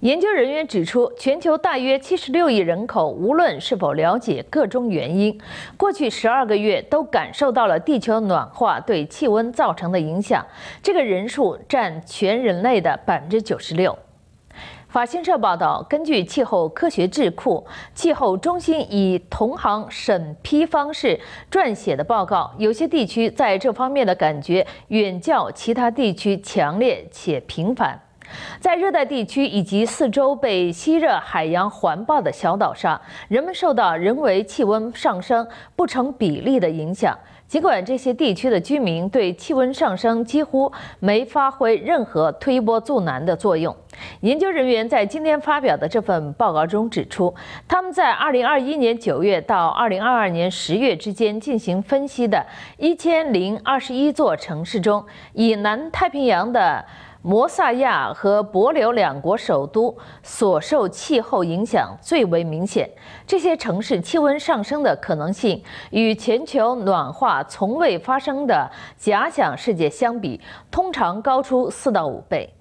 研究人员指出，全球大约七十六亿人口，无论是否了解各中原因，过去十二个月都感受到了地球暖化对气温造成的影响。这个人数占全人类的百分之九十六。法新社报道，根据气候科学智库气候中心以同行审批方式撰写的报告，有些地区在这方面的感觉远较其他地区强烈且频繁。在热带地区以及四周被吸热海洋环抱的小岛上，人们受到人为气温上升不成比例的影响。尽管这些地区的居民对气温上升几乎没发挥任何推波助澜的作用，研究人员在今天发表的这份报告中指出，他们在2021年9月到2022年10月之间进行分析的1021座城市中，以南太平洋的。摩萨亚和博琉两国首都所受气候影响最为明显，这些城市气温上升的可能性与全球暖化从未发生的假想世界相比，通常高出四到五倍。